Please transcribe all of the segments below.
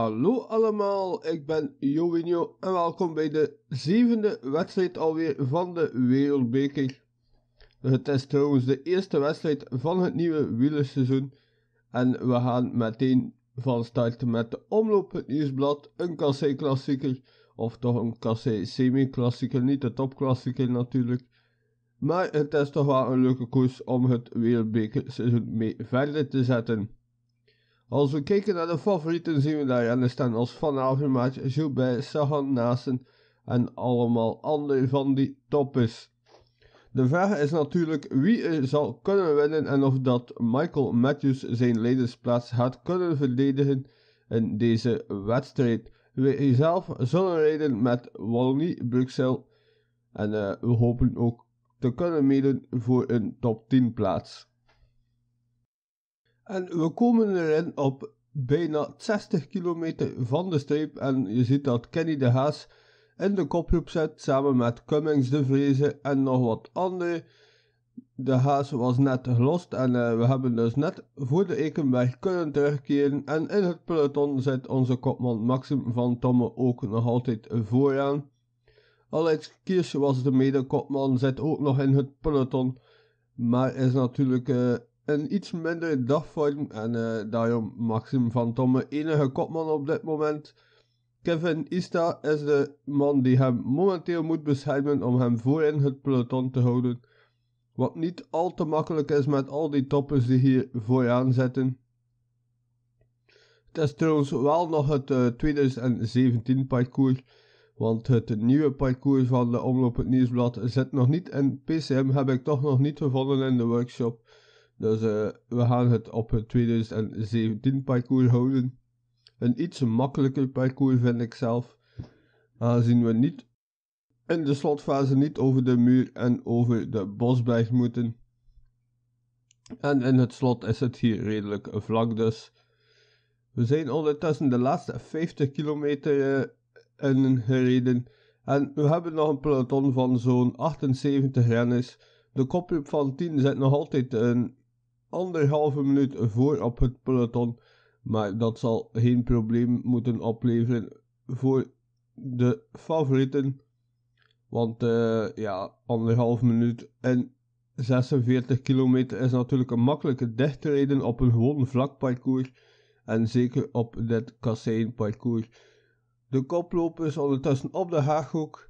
Hallo allemaal, ik ben Jovinio en welkom bij de zevende wedstrijd alweer van de Wereldbeker. Het is trouwens de eerste wedstrijd van het nieuwe wielerseizoen en we gaan meteen van start met de omloop het nieuwsblad, een kassei-klassieker of toch een kassei-semi-klassieker, niet de topklassieker natuurlijk. Maar het is toch wel een leuke koers om het Wereldbekerseizoen mee verder te zetten. Als we kijken naar de favorieten zien we daar aan de staan als Van Avermaat, Joubert, Sahan Nassen en allemaal andere van die toppers. De vraag is natuurlijk wie er zal kunnen winnen en of dat Michael Matthews zijn leidersplaats gaat kunnen verdedigen in deze wedstrijd. Wij zelf zullen rijden met Wallonie Bruxelles en eh, we hopen ook te kunnen meedoen voor een top 10 plaats. En we komen erin op bijna 60 kilometer van de streep en je ziet dat Kenny de Haas in de koproep zit samen met Cummings de Vreese en nog wat anderen. De Haas was net gelost en eh, we hebben dus net voor de Ekenberg kunnen terugkeren en in het peloton zit onze kopman Maxim van Tomme ook nog altijd vooraan. Alex Kiers was de mede-kopman, zit ook nog in het peloton, maar is natuurlijk... Eh, een iets minder dagvorm en eh, daarom Maxim van Tomme enige kopman op dit moment. Kevin Ista is de man die hem momenteel moet beschermen om hem voorin het peloton te houden. Wat niet al te makkelijk is met al die toppers die hier vooraan zitten. Het is trouwens wel nog het 2017 eh, parcours. Want het nieuwe parcours van de Omloop het Nieuwsblad zit nog niet in PCM, heb ik toch nog niet gevonden in de workshop. Dus eh, we gaan het op het 2017 parcours houden. Een iets makkelijker parcours vind ik zelf. Aangezien we niet in de slotfase niet over de muur en over de bosberg moeten. En in het slot is het hier redelijk vlak dus. We zijn ondertussen de laatste 50 kilometer uh, in gereden. En we hebben nog een peloton van zo'n 78 renners. De kopgroep van 10 zit nog altijd een anderhalve minuut voor op het peloton. Maar dat zal geen probleem moeten opleveren voor de favorieten. Want eh, ja, anderhalf minuut en 46 kilometer is natuurlijk een makkelijke dichtrijden op een gewoon vlak parcours. En zeker op dit parcours. De koploper is ondertussen op de Haaghoek.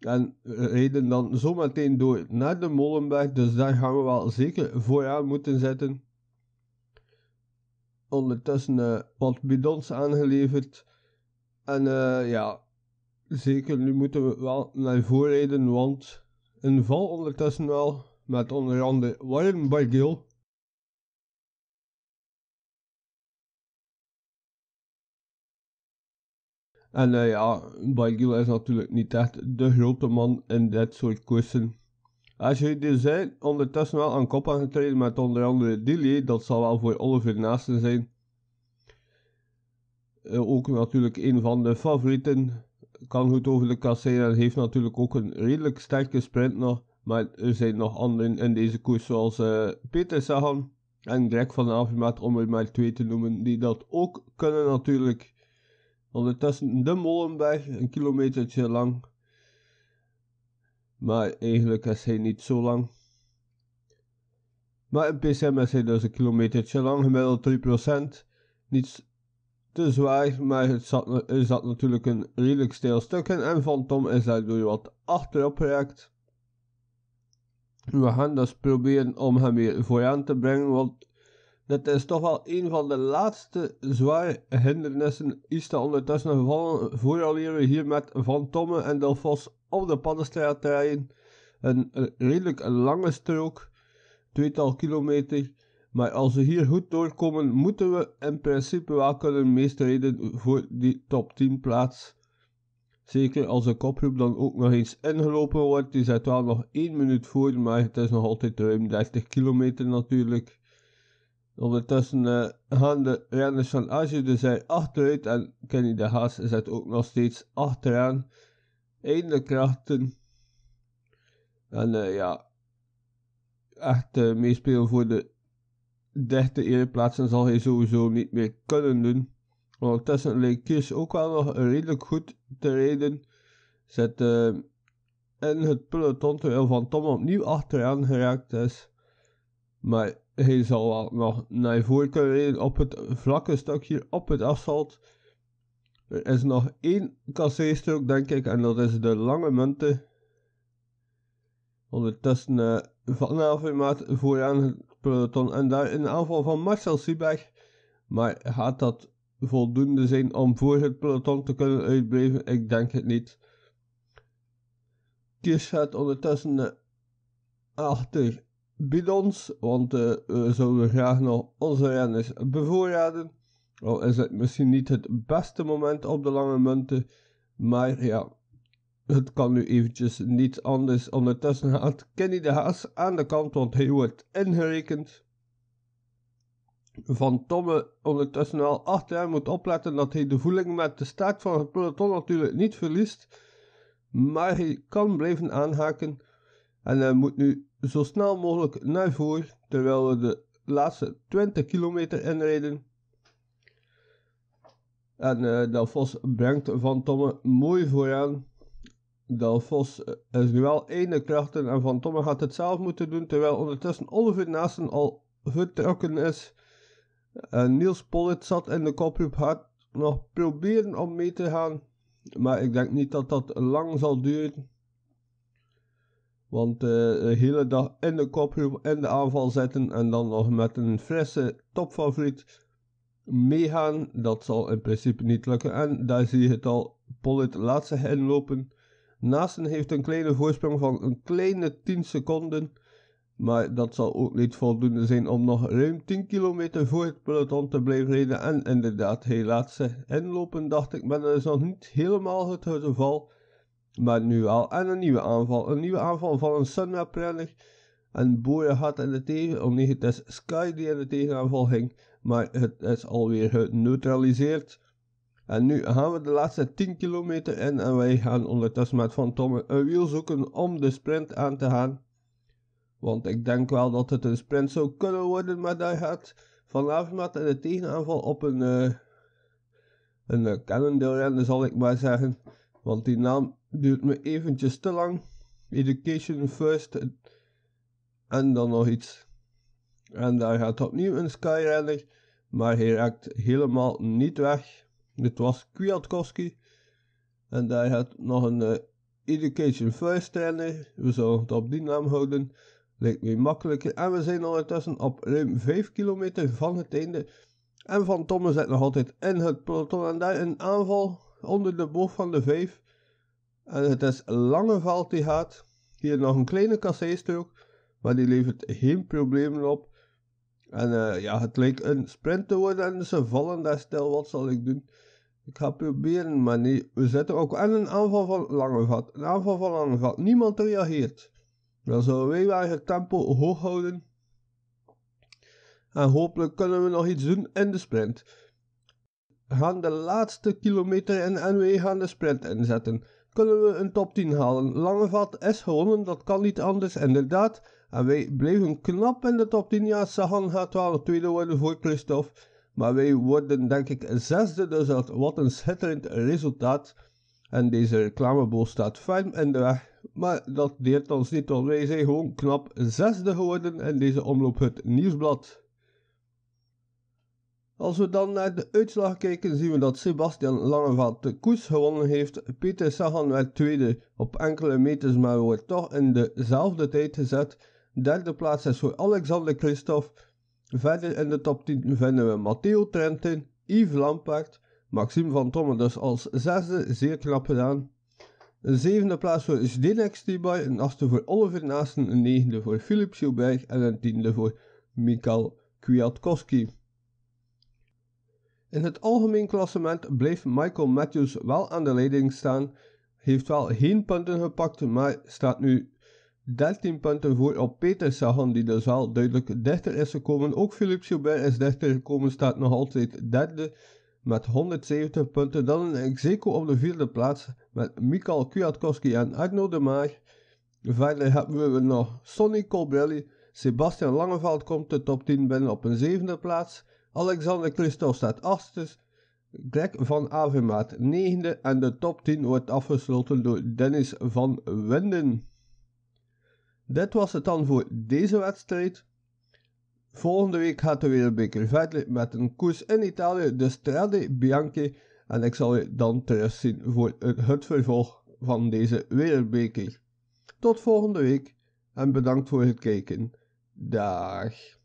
En eh, reden dan zometeen door naar de Molenberg. Dus daar gaan we wel zeker vooraan moeten zetten. Ondertussen eh, wat bidons aangeleverd. En eh, ja, zeker nu moeten we wel naar voren rijden. Want een val ondertussen wel. Met onder andere Warren Bargill. En uh, ja, Bargiel is natuurlijk niet echt de grote man in dit soort koersen. Als je er zijn ondertussen wel aan kop aangetreden met onder andere Dilly, dat zal wel voor Oliver Naasten zijn. Eh, ook natuurlijk een van de favorieten. Kan goed over de zijn en heeft natuurlijk ook een redelijk sterke sprint nog. Maar er zijn nog anderen in deze koers, zoals eh, Peter Sagan en Greg van Avermaet, om er maar twee te noemen, die dat ook kunnen natuurlijk. Ondertussen de Molenberg, een kilometertje lang. Maar eigenlijk is hij niet zo lang. Maar in PCM is hij dus een kilometertje lang, gemiddeld 3%. Niet te zwaar, maar het zat, er zat natuurlijk een redelijk stijl stuk in. En Van Tom is daardoor wat achterop geraakt. We gaan dus proberen om hem weer vooraan te brengen, want dat is toch wel een van de laatste zware hindernissen is te ondertussen gevallen Vooral leren we hier met Van Tomme en Delfos op de paddenstraat rijden. Een redelijk lange strook, tweetal kilometer. Maar als we hier goed doorkomen, moeten we in principe wel kunnen meestrijden voor die top 10 plaats. Zeker als de koproep dan ook nog eens ingelopen wordt. Die zit wel nog 1 minuut voor, maar het is nog altijd ruim 30 kilometer natuurlijk. Ondertussen eh, gaan de renners van Azure zij achteruit en Kenny de Haas zit ook nog steeds achteraan. eindelijk krachten. En eh, ja, echt uh, eh, meespelen voor de derde en zal hij sowieso niet meer kunnen doen. Ondertussen lijkt Kiers ook wel nog redelijk goed te rijden. Zet in het peloton terwijl Van Tom opnieuw achteraan geraakt is. Maar hij zal nog naar voren kunnen rijden op het vlakke stukje, op het asfalt. Er is nog één kasseistrook, denk ik, en dat is de Lange Munten. Ondertussen eh, van vanavond maat vooraan het peloton en daar een aanval van Marcel Sieberg. Maar gaat dat voldoende zijn om voor het peloton te kunnen uitblijven? Ik denk het niet. Kies gaat ondertussen eh, achter bidons, ons, want uh, we zouden graag nog onze renners bevoorraden. Al is het misschien niet het beste moment op de lange munten, maar ja, het kan nu eventjes niet anders. Ondertussen haalt Kenny de Haas aan de kant, want hij wordt ingerekend. Van Tomme ondertussen al hem moet opletten dat hij de voeling met de staart van het peloton natuurlijk niet verliest. Maar hij kan blijven aanhaken. En hij moet nu zo snel mogelijk naar voren terwijl we de laatste 20 kilometer inreden. En uh, brengt Van Tomme mooi vooraan. Delfos eh, is nu wel ene krachten en Van Tomme gaat het zelf moeten doen terwijl ondertussen Oliver Naasten al vertrokken is. En Niels Pollet zat in de koproep gaat nog proberen om mee te gaan. Maar ik denk niet dat dat lang zal duren. Want eh, de hele dag in de kopgroep, in de aanval zetten en dan nog met een frisse topfavoriet meegaan, dat zal in principe niet lukken. En daar zie je het al, Pollitt laat zich inlopen. Naasten heeft een kleine voorsprong van een kleine 10 seconden. Maar dat zal ook niet voldoende zijn om nog ruim 10 kilometer voor het peloton te blijven rijden. En inderdaad, hij laat zich inlopen, dacht ik, maar dat is nog niet helemaal het geval. Maar nu al. En een nieuwe aanval. Een nieuwe aanval van een Sunweb renner. En Boer had in de tegen... Om nee, het is Sky die in de tegenaanval ging. Maar het is alweer geneutraliseerd. En nu gaan we de laatste 10 kilometer in. En wij gaan ondertussen met Van Tomme een wiel zoeken om de sprint aan te gaan. Want ik denk wel dat het een sprint zou kunnen worden. Maar daar gaat Van Avermaet in de tegenaanval op een... Uh, een uh, zal ik maar zeggen. Want die naam duurt me eventjes te lang. Education first en dan nog iets. En daar gaat opnieuw een Skyrunner, maar hij raakt helemaal niet weg. Dit was Kwiatkowski. En daar gaat nog een eh, Education First trainer. We zullen het op die naam houden. Lijkt mij makkelijker. En we zijn ondertussen op ruim 5 kilometer van het einde. En Van Tommen zit nog altijd in het peloton. En daar een aanval onder de boog van de 5. En eh, het is lange gaat. Hier nog een kleine kasseistrook, maar die levert geen problemen op. En eh, ja, het lijkt een sprint te worden en ze vallen daar stil. Wat zal ik doen? Ik ga proberen, maar nee. We zetten ook aan een aanval van lange Een aanval van lange Niemand reageert. Dan zullen wij wel het tempo hoog houden. En hopelijk kunnen we nog iets doen in de sprint. We gaan de laatste kilometer in en wij gaan de sprint inzetten kunnen we een top 10 halen. Langevat is s dat kan niet anders. Inderdaad, en wij bleven knap in de top 10. Ja, Sahan gaat wel tweede worden voor Christophe. Maar wij worden denk ik zesde, dus dat, wat een schitterend resultaat. En deze reclameboel staat fijn in de weg. Maar dat deert ons niet, want wij zijn gewoon knap zesde geworden in deze omloop het nieuwsblad. Als we dan naar de uitslag kijken, zien we dat Sebastian Langevat de koers gewonnen heeft. Peter Sagan werd tweede op enkele meters, maar wordt toch in dezelfde tijd gezet. Derde plaats is voor Alexander Christophe. Verder in de top 10 vinden we Matteo Trentin, Yves Lampaert, Maxime van Tommen dus als zesde, zeer knap gedaan. Een zevende plaats voor Zdenek Stibay, een achtste voor Oliver Naasten, een negende voor Philip Schilberg en een tiende voor Mikael Kwiatkowski. In het algemeen klassement bleef Michael Matthews wel aan de leiding staan. Heeft wel geen punten gepakt, maar staat nu 13 punten voor op Peter Sagan, die dus wel duidelijk dichter is gekomen. Ook Philippe Gilbert is dichter gekomen, staat nog altijd derde met 170 punten. Dan een Execo op de vierde plaats met Mikael Kwiatkowski en Arno de Maag. Verder hebben we nog Sonny Colbrelli. Sebastian Langeveld komt de top 10 binnen op een zevende plaats. Alexander Kristoff staat achtste. Greg van Avermaat negende. En de top 10 wordt afgesloten door Dennis van Winden. Dit was het dan voor deze wedstrijd. Volgende week gaat de Wereldbeker verder met een koers in Italië, de dus Strade Bianche. En ik zal je dan terugzien voor het vervolg van deze Wereldbeker. Tot volgende week en bedankt voor het kijken. Dag.